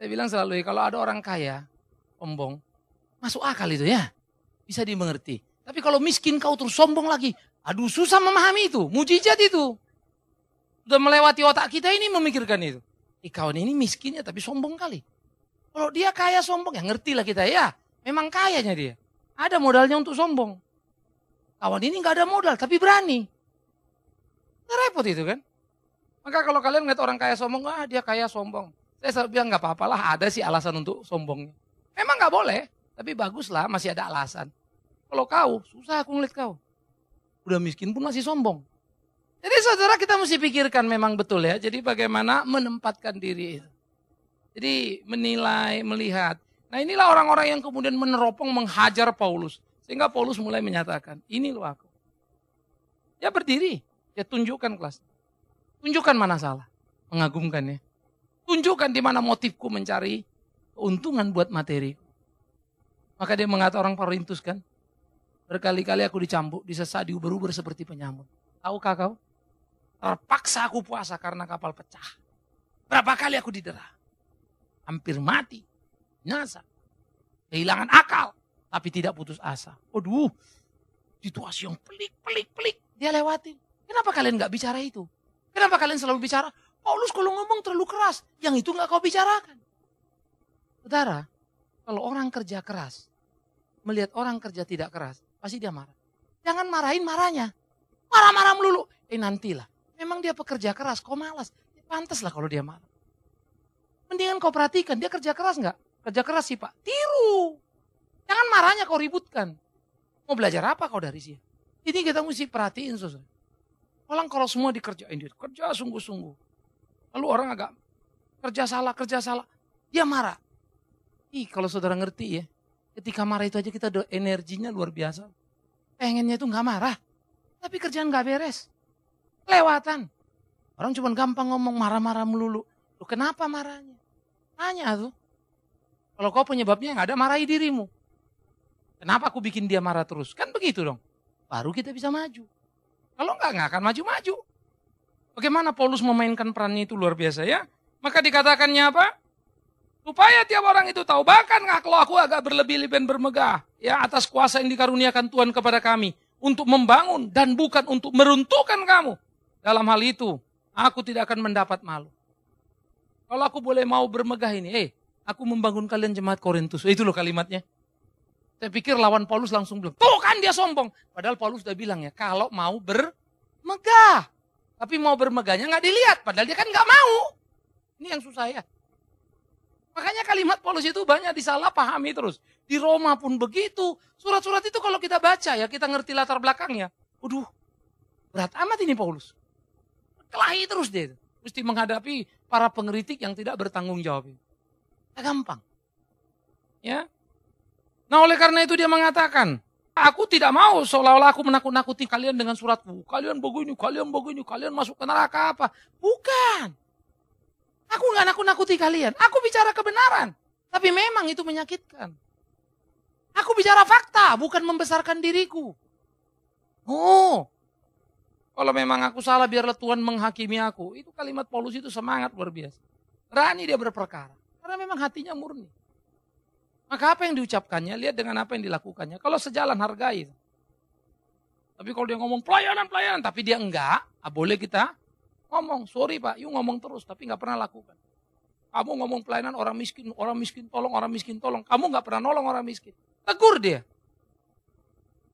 Saya bilang selalu ya, kalau ada orang kaya, sombong, masuk akal itu ya. Bisa dimengerti. Tapi kalau miskin kau terus sombong lagi, aduh susah memahami itu, mujizat itu. Sudah melewati otak kita ini memikirkan itu. Ih kawan ini miskinnya tapi sombong kali. Kalau dia kaya sombong ya ngerti lah kita ya. Memang kayanya dia. Ada modalnya untuk sombong. Kawan ini nggak ada modal tapi berani. Nggak repot itu kan. Maka kalau kalian ngeliat orang kaya sombong, ah dia kaya sombong. Saya selalu bilang nggak apa-apalah ada sih alasan untuk sombongnya. Memang nggak boleh, tapi baguslah masih ada alasan. Kalau kau, susah aku ngeliat kau. Udah miskin pun masih sombong. Jadi saudara kita mesti pikirkan memang betul ya. Jadi bagaimana menempatkan diri. itu. Jadi menilai, melihat. Nah inilah orang-orang yang kemudian meneropong menghajar Paulus. Sehingga Paulus mulai menyatakan, ini loh aku. Ya berdiri, ya tunjukkan kelas. Tunjukkan mana salah, mengagumkannya, Tunjukkan di mana motifku mencari keuntungan buat materi. Maka dia mengata orang parintus kan, berkali-kali aku dicambuk, disesak, diuber-uber seperti penyamun. Tahukah kau? Terpaksa aku puasa karena kapal pecah. Berapa kali aku didera? Hampir mati. nyasa kehilangan akal, tapi tidak putus asa. Aduh, situasi yang pelik, pelik, pelik, dia lewatin. Kenapa kalian nggak bicara itu? Kenapa kalian selalu bicara? Paulus kalau ngomong terlalu keras, yang itu nggak kau bicarakan. Saudara, kalau orang kerja keras, melihat orang kerja tidak keras, pasti dia marah. Jangan marahin marahnya. Marah-marah melulu. Eh nantilah. Memang dia pekerja keras, kau malas. Ya, pantas lah kalau dia marah. Mendingan kau perhatikan, dia kerja keras nggak? Kerja keras sih pak. Tiru. Jangan marahnya kau ributkan. Mau belajar apa kau dari sini Ini kita mesti perhatiin saudara. Orang kalau semua dikerjain, dia kerja sungguh-sungguh. Lalu orang agak kerja salah, kerja salah. Dia marah. Ih, kalau saudara ngerti ya, ketika marah itu aja kita ada energinya luar biasa. Pengennya itu nggak marah, tapi kerjaan nggak beres. Lewatan. Orang cuma gampang ngomong marah-marah melulu. Loh, kenapa marahnya? Tanya tuh. Kalau kau penyebabnya yang ada, marahi dirimu. Kenapa aku bikin dia marah terus? Kan begitu dong. Baru kita bisa maju. Kalau enggak, enggak akan maju-maju. Bagaimana Paulus memainkan perannya itu luar biasa ya. Maka dikatakannya apa? Supaya tiap orang itu tahu. Bahkan kalau aku agak berlebih-lebihan bermegah. Ya atas kuasa yang dikaruniakan Tuhan kepada kami. Untuk membangun dan bukan untuk meruntuhkan kamu. Dalam hal itu, aku tidak akan mendapat malu. Kalau aku boleh mau bermegah ini, eh, Aku membangun kalian jemaat Korintus. Itu loh kalimatnya. Saya pikir lawan Paulus langsung bilang, tuh kan dia sombong. Padahal Paulus sudah bilang ya, kalau mau bermegah. Tapi mau bermegahnya nggak dilihat, padahal dia kan nggak mau. Ini yang susah ya. Makanya kalimat Paulus itu banyak disalahpahami terus. Di Roma pun begitu. Surat-surat itu kalau kita baca ya, kita ngerti latar belakangnya. Waduh, berat amat ini Paulus. Kelahi terus dia. Mesti menghadapi para pengeritik yang tidak bertanggung jawab gampang. Ya. Nah oleh karena itu dia mengatakan, aku tidak mau seolah-olah aku menakut-nakuti kalian dengan suratku. Kalian begini, kalian begini, kalian masuk ke neraka apa. Bukan. Aku nggak nakut-nakuti kalian. Aku bicara kebenaran. Tapi memang itu menyakitkan. Aku bicara fakta, bukan membesarkan diriku. Oh, kalau memang aku salah biarlah Tuhan menghakimi aku. Itu kalimat Paulus itu semangat luar biasa. Rani dia berperkara. Karena memang hatinya murni. Maka apa yang diucapkannya, lihat dengan apa yang dilakukannya. Kalau sejalan hargai. Tapi kalau dia ngomong pelayanan-pelayanan, tapi dia enggak, ah, boleh kita ngomong. Sorry pak, yuk ngomong terus, tapi nggak pernah lakukan. Kamu ngomong pelayanan orang miskin, orang miskin tolong, orang miskin tolong. Kamu nggak pernah nolong orang miskin. Tegur dia.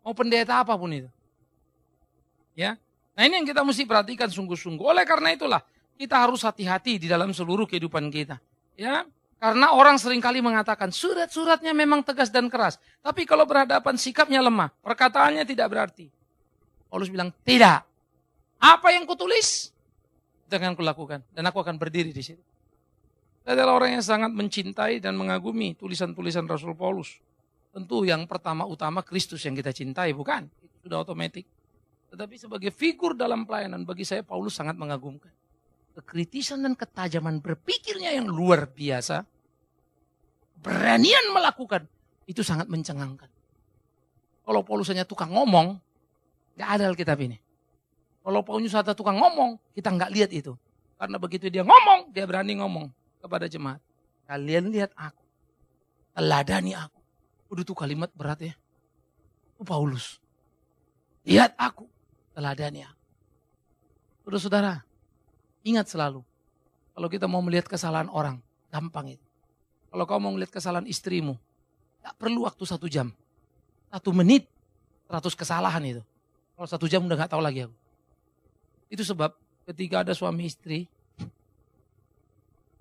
Mau pendeta apapun itu. Ya, Nah ini yang kita mesti perhatikan sungguh-sungguh. Oleh karena itulah kita harus hati-hati di dalam seluruh kehidupan kita. Ya, karena orang seringkali mengatakan surat-suratnya memang tegas dan keras. Tapi kalau berhadapan sikapnya lemah, perkataannya tidak berarti. Paulus bilang, tidak. Apa yang kutulis, itu akan kulakukan. Dan aku akan berdiri di situ. Saya adalah orang yang sangat mencintai dan mengagumi tulisan-tulisan Rasul Paulus. Tentu yang pertama-utama Kristus yang kita cintai, bukan? Itu sudah otomatis. Tetapi sebagai figur dalam pelayanan, bagi saya Paulus sangat mengagumkan kekritisan dan ketajaman berpikirnya yang luar biasa, beranian melakukan, itu sangat mencengangkan. Kalau Paulus hanya tukang ngomong, nggak ada Alkitab ini. Kalau Paulus hanya tukang ngomong, kita nggak lihat itu. Karena begitu dia ngomong, dia berani ngomong kepada jemaat. Kalian lihat aku, teladani aku. Udah tuh kalimat berat ya. Itu Paulus. Lihat aku, teladani aku. Sudah saudara Ingat selalu. Kalau kita mau melihat kesalahan orang, gampang itu. Kalau kau mau melihat kesalahan istrimu, tak perlu waktu satu jam. Satu menit, seratus kesalahan itu. Kalau satu jam udah gak tahu lagi aku. Itu sebab ketika ada suami istri,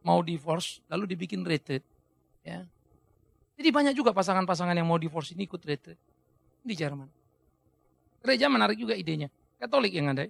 mau divorce, lalu dibikin retreat. Ya. Jadi banyak juga pasangan-pasangan yang mau divorce ini ikut retreat. Di Jerman. Gereja menarik juga idenya. Katolik yang ada.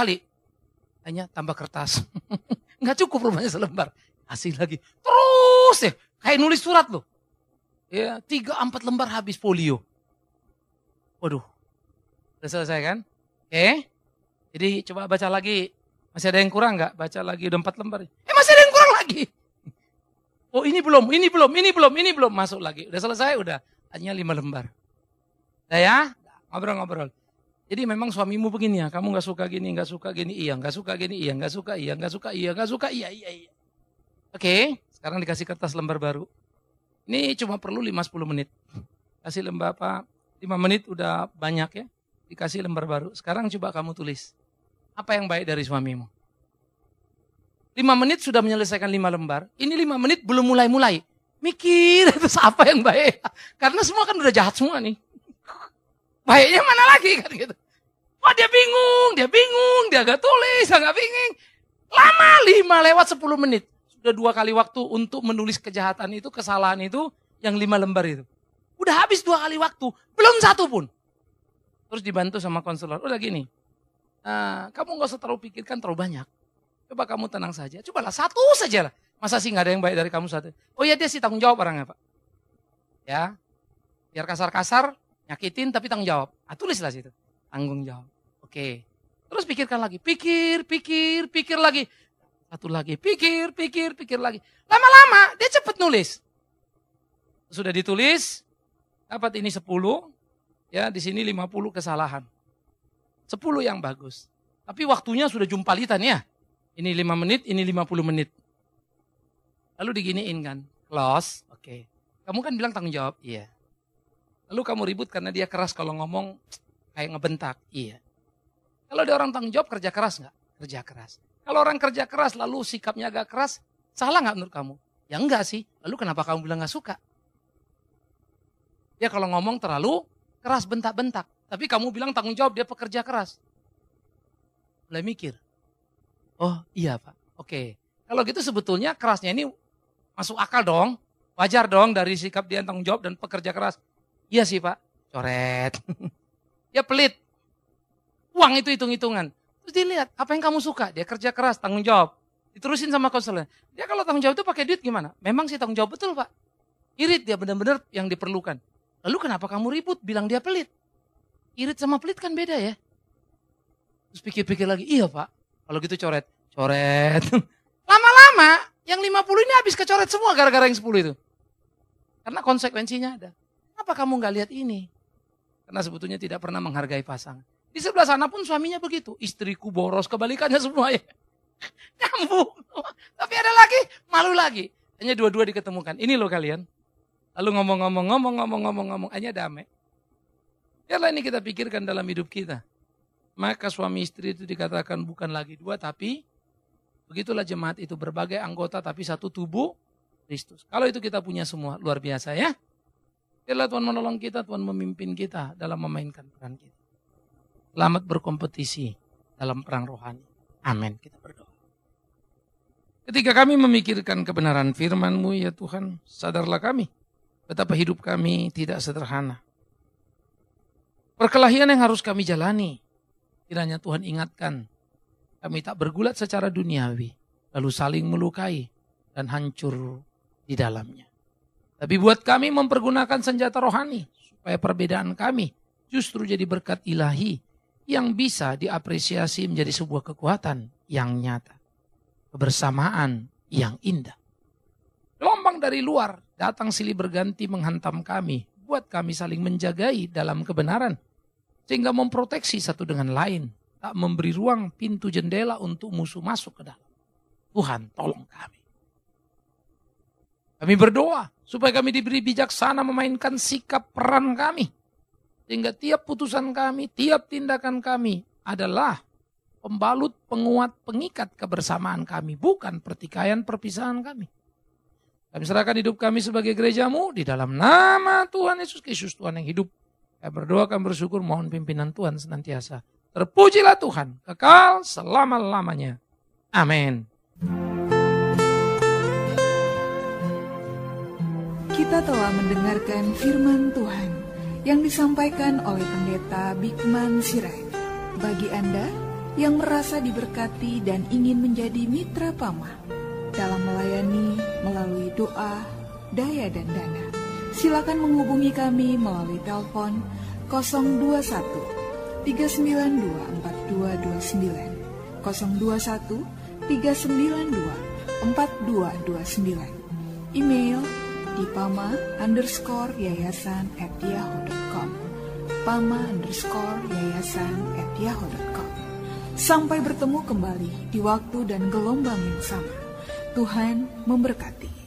kali. Hanya tambah kertas. Enggak [laughs] cukup rumahnya selembar. Asih lagi. Terus ya. Kayak nulis surat loh. Ya, tiga, empat lembar habis polio. Waduh. Udah selesai kan? Oke. Okay. Jadi coba baca lagi. Masih ada yang kurang nggak? Baca lagi udah empat lembar. Eh masih ada yang kurang lagi. [laughs] Oh ini belum, ini belum, ini belum, ini belum. Masuk lagi. Udah selesai? Udah. Hanya lima lembar. Udah ya? Ngobrol-ngobrol. Jadi memang suamimu begini ya, kamu nggak suka gini, nggak suka gini, iya, nggak suka gini, iya, nggak suka, iya, nggak suka, iya, nggak suka, iya, iya, iya. Oke, sekarang dikasih kertas lembar baru. Ini cuma perlu 5-10 menit. Kasih lembar apa? 5 menit udah banyak ya. Dikasih lembar baru. Sekarang coba kamu tulis. Apa yang baik dari suamimu? 5 menit sudah menyelesaikan 5 lembar. Ini 5 menit belum mulai-mulai. Mikir, [laughs] itu apa yang baik? Karena semua kan udah jahat semua nih. Baiknya mana lagi kan gitu. Wah dia bingung, dia bingung, dia agak tulis, agak bingung. Lama lima lewat sepuluh menit. Sudah dua kali waktu untuk menulis kejahatan itu, kesalahan itu, yang lima lembar itu. Udah habis dua kali waktu, belum satu pun. Terus dibantu sama konselor, udah gini. Uh, kamu gak usah terlalu pikirkan terlalu banyak. Coba kamu tenang saja, cobalah satu saja lah. Masa sih gak ada yang baik dari kamu satu? Oh iya dia sih tanggung jawab orangnya Pak. Ya, biar kasar-kasar, Nyakitin tapi tanggung jawab. Ah, tulislah situ. Tanggung jawab. Oke. Terus pikirkan lagi. Pikir, pikir, pikir lagi. Satu lagi. Pikir, pikir, pikir lagi. Lama-lama dia cepat nulis. Sudah ditulis. Dapat ini 10. Ya, di sini 50 kesalahan. 10 yang bagus. Tapi waktunya sudah jumpa litan ya. Ini 5 menit, ini 50 menit. Lalu diginiin kan. Close. Oke. Okay. Kamu kan bilang tanggung jawab. Iya. Lalu kamu ribut karena dia keras kalau ngomong kayak ngebentak. Iya. Kalau dia orang tanggung jawab kerja keras nggak? Kerja keras. Kalau orang kerja keras lalu sikapnya agak keras, salah nggak menurut kamu? Ya enggak sih. Lalu kenapa kamu bilang nggak suka? Dia kalau ngomong terlalu keras bentak-bentak. Tapi kamu bilang tanggung jawab dia pekerja keras. Mulai mikir. Oh iya Pak. Oke. Kalau gitu sebetulnya kerasnya ini masuk akal dong. Wajar dong dari sikap dia tanggung jawab dan pekerja keras. Iya sih pak, coret. [laughs] ya pelit. Uang itu hitung-hitungan. Terus dilihat, apa yang kamu suka? Dia kerja keras, tanggung jawab. Diterusin sama konselor. Dia kalau tanggung jawab itu pakai duit gimana? Memang sih tanggung jawab betul pak. Irit dia benar-benar yang diperlukan. Lalu kenapa kamu ribut bilang dia pelit? Irit sama pelit kan beda ya. Terus pikir-pikir lagi, iya pak. Kalau gitu coret, coret. [laughs] Lama-lama yang 50 ini habis kecoret semua gara-gara yang 10 itu. Karena konsekuensinya ada. Apa kamu nggak lihat ini? Karena sebetulnya tidak pernah menghargai pasangan. Di sebelah sana pun suaminya begitu. Istriku boros kebalikannya semua ya. [laughs] Nyambung. Tapi ada lagi, malu lagi. Hanya dua-dua diketemukan. Ini loh kalian. Lalu ngomong-ngomong, ngomong-ngomong, ngomong-ngomong. Hanya damai. Biarlah ini kita pikirkan dalam hidup kita. Maka suami istri itu dikatakan bukan lagi dua tapi Begitulah jemaat itu berbagai anggota tapi satu tubuh Kristus. Kalau itu kita punya semua luar biasa ya. Biarlah Tuhan menolong kita, Tuhan memimpin kita dalam memainkan peran kita. Selamat berkompetisi dalam perang rohani. Amin. Kita berdoa. Ketika kami memikirkan kebenaran firman-Mu ya Tuhan, sadarlah kami betapa hidup kami tidak sederhana. Perkelahian yang harus kami jalani, kiranya Tuhan ingatkan kami tak bergulat secara duniawi, lalu saling melukai dan hancur di dalamnya. Tapi buat kami mempergunakan senjata rohani supaya perbedaan kami justru jadi berkat ilahi yang bisa diapresiasi menjadi sebuah kekuatan yang nyata. Kebersamaan yang indah. Gelombang dari luar datang silih berganti menghantam kami, buat kami saling menjagai dalam kebenaran sehingga memproteksi satu dengan lain, tak memberi ruang pintu jendela untuk musuh masuk ke dalam. Tuhan, tolong kami. Kami berdoa Supaya kami diberi bijaksana memainkan sikap peran kami. Sehingga tiap putusan kami, tiap tindakan kami adalah pembalut, penguat, pengikat kebersamaan kami. Bukan pertikaian perpisahan kami. Kami serahkan hidup kami sebagai gerejamu di dalam nama Tuhan Yesus Kristus Tuhan yang hidup. Kami berdoa, kami bersyukur, mohon pimpinan Tuhan senantiasa. Terpujilah Tuhan, kekal selama-lamanya. Amin. Kita telah mendengarkan firman Tuhan yang disampaikan oleh Pendeta Bikman Sirait. Bagi Anda yang merasa diberkati dan ingin menjadi mitra pama dalam melayani melalui doa, daya dan dana, silakan menghubungi kami melalui telepon 021 392 4229 021 392 4229 email di pama underscore yayasan at yahoo.com pama underscore yayasan at yahoo.com Sampai bertemu kembali di waktu dan gelombang yang sama. Tuhan memberkati.